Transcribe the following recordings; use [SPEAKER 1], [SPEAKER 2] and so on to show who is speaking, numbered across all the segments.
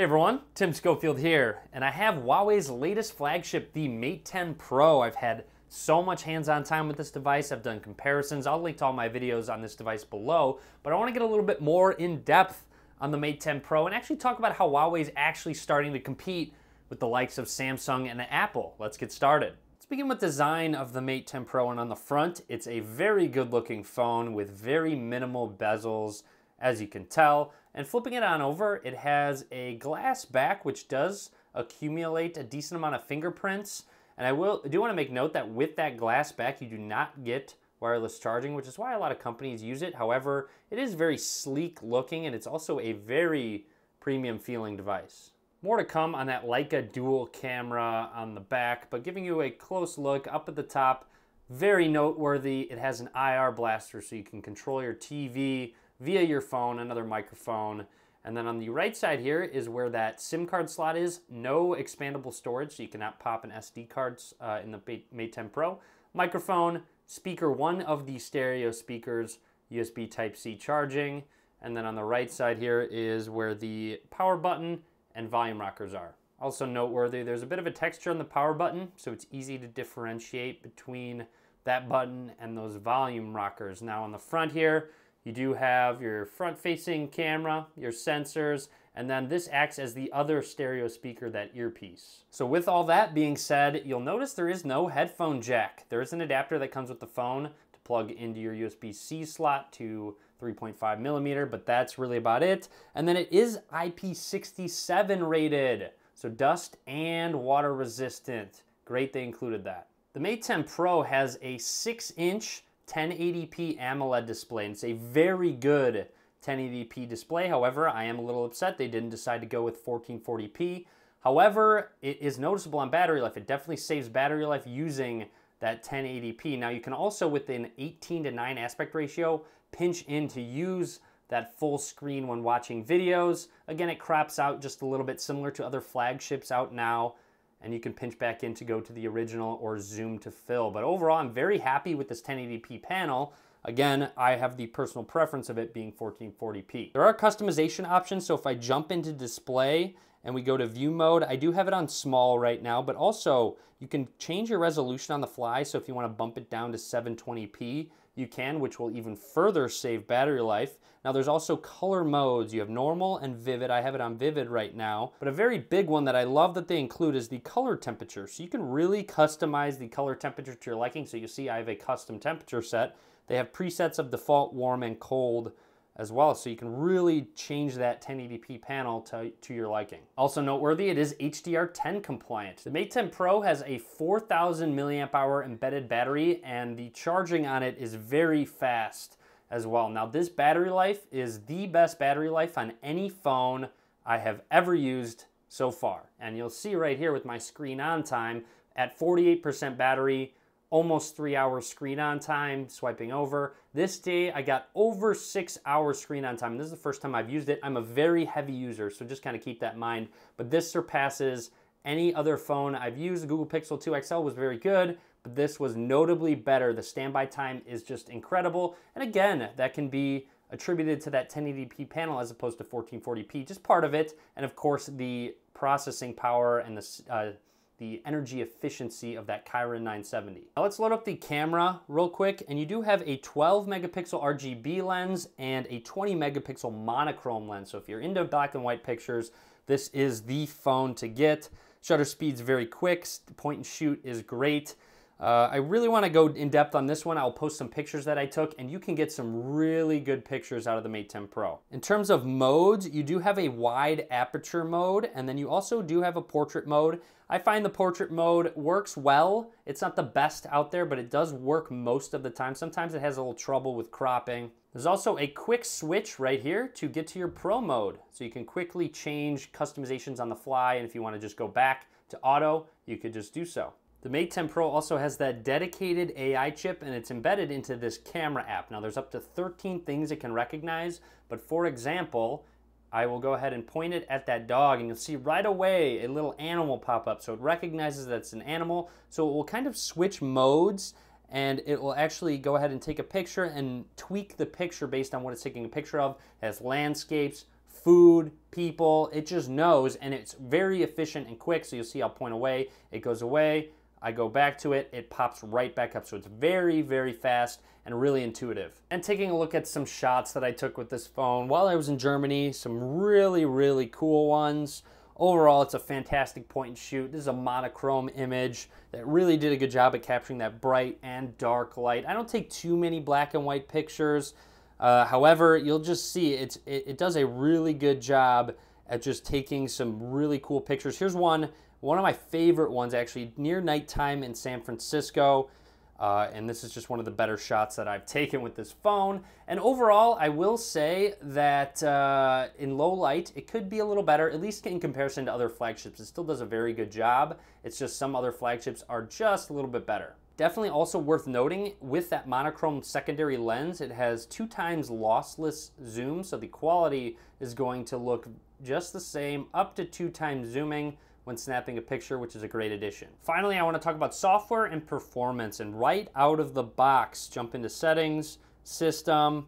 [SPEAKER 1] Hey everyone, Tim Schofield here, and I have Huawei's latest flagship, the Mate 10 Pro. I've had so much hands-on time with this device. I've done comparisons. I'll link to all my videos on this device below, but I want to get a little bit more in depth on the Mate 10 Pro and actually talk about how Huawei's actually starting to compete with the likes of Samsung and Apple. Let's get started. Let's begin with design of the Mate 10 Pro, and on the front, it's a very good-looking phone with very minimal bezels as you can tell. And flipping it on over, it has a glass back, which does accumulate a decent amount of fingerprints. And I will I do want to make note that with that glass back, you do not get wireless charging, which is why a lot of companies use it. However, it is very sleek looking and it's also a very premium feeling device. More to come on that Leica dual camera on the back, but giving you a close look up at the top, very noteworthy. It has an IR blaster so you can control your TV via your phone, another microphone. And then on the right side here is where that SIM card slot is. No expandable storage, so you cannot pop an SD card uh, in the Mate 10 Pro. Microphone, speaker one of the stereo speakers, USB Type-C charging. And then on the right side here is where the power button and volume rockers are. Also noteworthy, there's a bit of a texture on the power button, so it's easy to differentiate between that button and those volume rockers. Now on the front here, you do have your front-facing camera, your sensors, and then this acts as the other stereo speaker, that earpiece. So with all that being said, you'll notice there is no headphone jack. There is an adapter that comes with the phone to plug into your USB-C slot to 3.5 millimeter, but that's really about it. And then it is IP67 rated, so dust and water resistant. Great they included that. The Mate 10 Pro has a six inch 1080p AMOLED display, and it's a very good 1080p display. However, I am a little upset they didn't decide to go with 1440p. However, it is noticeable on battery life. It definitely saves battery life using that 1080p. Now you can also, with an 18 to 9 aspect ratio, pinch in to use that full screen when watching videos. Again, it crops out just a little bit similar to other flagships out now and you can pinch back in to go to the original or zoom to fill. But overall, I'm very happy with this 1080p panel. Again, I have the personal preference of it being 1440p. There are customization options, so if I jump into display, and we go to view mode. I do have it on small right now, but also you can change your resolution on the fly. So if you wanna bump it down to 720p, you can, which will even further save battery life. Now there's also color modes. You have normal and vivid. I have it on vivid right now. But a very big one that I love that they include is the color temperature. So you can really customize the color temperature to your liking. So you see I have a custom temperature set. They have presets of default warm and cold as well. So you can really change that 1080p panel to, to your liking. Also noteworthy, it is HDR10 compliant. The Mate 10 Pro has a 4,000 milliamp hour embedded battery and the charging on it is very fast as well. Now this battery life is the best battery life on any phone I have ever used so far. And you'll see right here with my screen on time, at 48% battery, almost three hours screen on time swiping over. This day I got over six hours screen on time. This is the first time I've used it. I'm a very heavy user, so just kind of keep that in mind. But this surpasses any other phone I've used. Google Pixel 2 XL was very good, but this was notably better. The standby time is just incredible. And again, that can be attributed to that 1080p panel as opposed to 1440p, just part of it. And of course, the processing power and the uh, the energy efficiency of that Chiron 970. Now let's load up the camera real quick, and you do have a 12 megapixel RGB lens and a 20 megapixel monochrome lens. So if you're into black and white pictures, this is the phone to get. Shutter speed's very quick, point and shoot is great. Uh, I really want to go in depth on this one. I'll post some pictures that I took and you can get some really good pictures out of the Mate 10 Pro. In terms of modes, you do have a wide aperture mode and then you also do have a portrait mode. I find the portrait mode works well. It's not the best out there, but it does work most of the time. Sometimes it has a little trouble with cropping. There's also a quick switch right here to get to your pro mode. So you can quickly change customizations on the fly. And if you wanna just go back to auto, you could just do so. The Mate 10 Pro also has that dedicated AI chip and it's embedded into this camera app. Now there's up to 13 things it can recognize, but for example, I will go ahead and point it at that dog and you'll see right away a little animal pop up. So it recognizes that it's an animal. So it will kind of switch modes and it will actually go ahead and take a picture and tweak the picture based on what it's taking a picture of as landscapes, food, people, it just knows and it's very efficient and quick. So you'll see I'll point away, it goes away, I go back to it, it pops right back up. So it's very, very fast and really intuitive. And taking a look at some shots that I took with this phone while I was in Germany, some really, really cool ones. Overall, it's a fantastic point and shoot. This is a monochrome image that really did a good job at capturing that bright and dark light. I don't take too many black and white pictures. Uh, however, you'll just see it, it does a really good job at just taking some really cool pictures. Here's one one of my favorite ones, actually, near nighttime in San Francisco. Uh, and this is just one of the better shots that I've taken with this phone. And overall, I will say that uh, in low light, it could be a little better, at least in comparison to other flagships. It still does a very good job. It's just some other flagships are just a little bit better. Definitely also worth noting, with that monochrome secondary lens, it has two times lossless zoom, so the quality is going to look just the same, up to two times zooming, when snapping a picture, which is a great addition. Finally, I wanna talk about software and performance and right out of the box, jump into settings, system,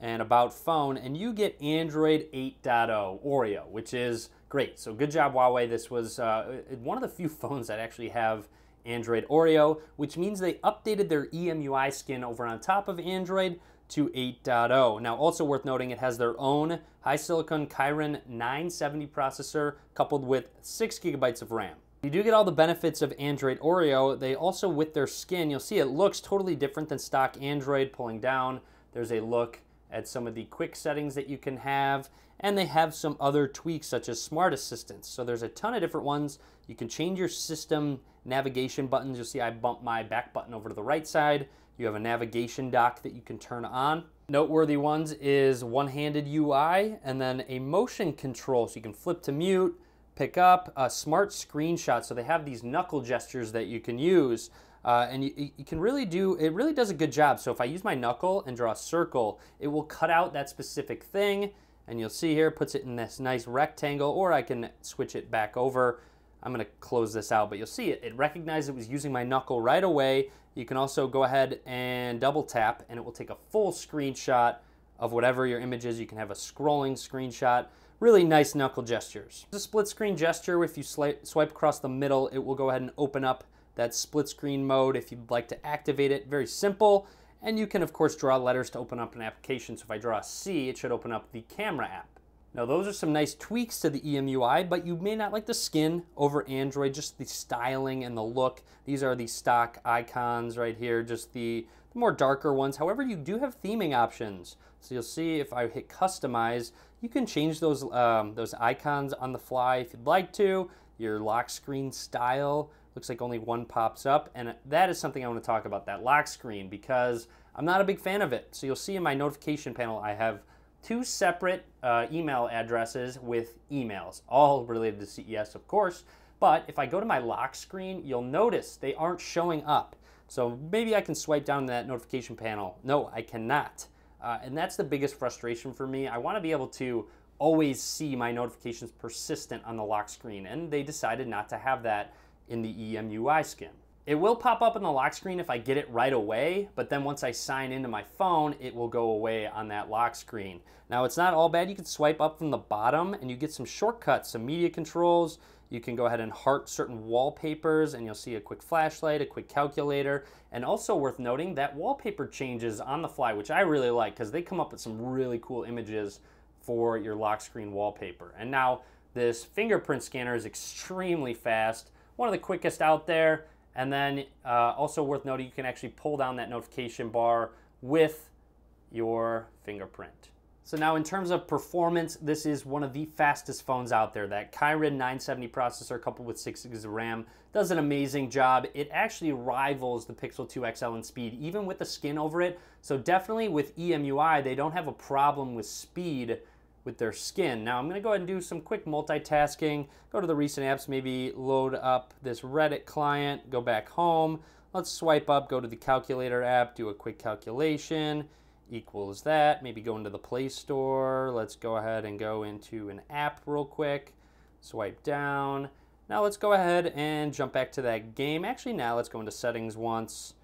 [SPEAKER 1] and about phone, and you get Android 8.0 Oreo, which is great. So good job Huawei. This was uh, one of the few phones that actually have Android Oreo, which means they updated their EMUI skin over on top of Android to 8.0. Now, also worth noting, it has their own high silicon Kyron 970 processor coupled with 6 gigabytes of RAM. You do get all the benefits of Android Oreo. They also, with their skin, you'll see it looks totally different than stock Android pulling down. There's a look at some of the quick settings that you can have, and they have some other tweaks such as smart assistance. So there's a ton of different ones. You can change your system navigation buttons. You'll see I bump my back button over to the right side. You have a navigation dock that you can turn on. Noteworthy ones is one-handed UI and then a motion control. So you can flip to mute, pick up, a smart screenshot. So they have these knuckle gestures that you can use. Uh, and you, you, can really do, it really does a good job. So if I use my knuckle and draw a circle, it will cut out that specific thing. And you'll see here, puts it in this nice rectangle, or I can switch it back over. I'm gonna close this out, but you'll see it, it recognized it was using my knuckle right away you can also go ahead and double tap and it will take a full screenshot of whatever your image is. You can have a scrolling screenshot. Really nice knuckle gestures. The split screen gesture, if you swipe across the middle, it will go ahead and open up that split screen mode if you'd like to activate it. Very simple. And you can, of course, draw letters to open up an application. So if I draw a C, it should open up the camera app. Now those are some nice tweaks to the EMUI, but you may not like the skin over Android, just the styling and the look. These are the stock icons right here, just the, more darker ones. However, you do have theming options. So you'll see if I hit customize, you can change those, um, those icons on the fly if you'd like to. Your lock screen style looks like only one pops up. And that is something I wanna talk about, that lock screen, because I'm not a big fan of it. So you'll see in my notification panel, I have two separate uh, email addresses with emails, all related to CES, of course. But if I go to my lock screen, you'll notice they aren't showing up. So maybe I can swipe down that notification panel. No, I cannot. Uh, and that's the biggest frustration for me. I want to be able to always see my notifications persistent on the lock screen, and they decided not to have that in the EMUI skin. It will pop up in the lock screen if I get it right away, but then once I sign into my phone, it will go away on that lock screen. Now it's not all bad. You can swipe up from the bottom and you get some shortcuts, some media controls. You can go ahead and heart certain wallpapers and you'll see a quick flashlight, a quick calculator. And also worth noting that wallpaper changes on the fly, which I really like because they come up with some really cool images for your lock screen wallpaper. And now this fingerprint scanner is extremely fast, one of the quickest out there. And then uh, also worth noting, you can actually pull down that notification bar with your fingerprint. So now in terms of performance, this is one of the fastest phones out there. That Kyron 970 processor coupled with 6 gigs of RAM does an amazing job. It actually rivals the Pixel 2 XL in speed, even with the skin over it. So definitely with EMUI, they don't have a problem with speed with their skin. Now I'm gonna go ahead and do some quick multitasking, go to the recent apps, maybe load up this Reddit client, go back home, let's swipe up, go to the calculator app, do a quick calculation, equals that, maybe go into the Play Store, let's go ahead and go into an app real quick, swipe down. Now let's go ahead and jump back to that game. Actually now let's go into settings once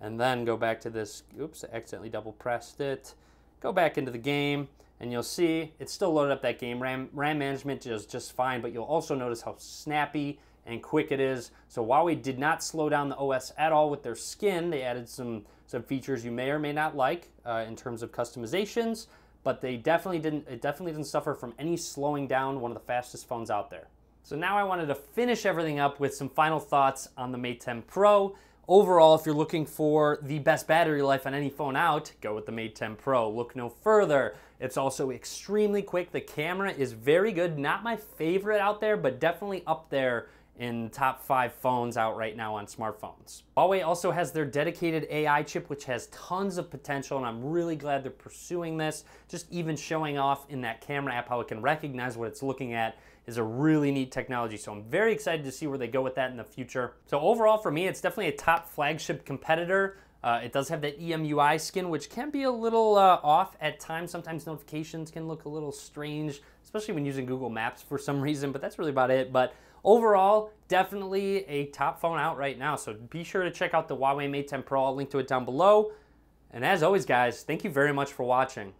[SPEAKER 1] and then go back to this, oops, I accidentally double pressed it. Go back into the game and you'll see it's still loaded up that game. RAM, RAM management is just fine, but you'll also notice how snappy and quick it is. So Huawei did not slow down the OS at all with their skin. They added some, some features you may or may not like uh, in terms of customizations, but they definitely didn't, it definitely didn't suffer from any slowing down, one of the fastest phones out there. So now I wanted to finish everything up with some final thoughts on the Mate 10 Pro. Overall, if you're looking for the best battery life on any phone out, go with the Mate 10 Pro. Look no further. It's also extremely quick. The camera is very good. Not my favorite out there, but definitely up there in top five phones out right now on smartphones. Huawei also has their dedicated AI chip, which has tons of potential, and I'm really glad they're pursuing this. Just even showing off in that camera app how it can recognize what it's looking at is a really neat technology. So I'm very excited to see where they go with that in the future. So overall for me, it's definitely a top flagship competitor. Uh, it does have that EMUI skin, which can be a little uh, off at times. Sometimes notifications can look a little strange, especially when using Google Maps for some reason, but that's really about it. But overall, definitely a top phone out right now. So be sure to check out the Huawei Mate 10 Pro. I'll link to it down below. And as always, guys, thank you very much for watching.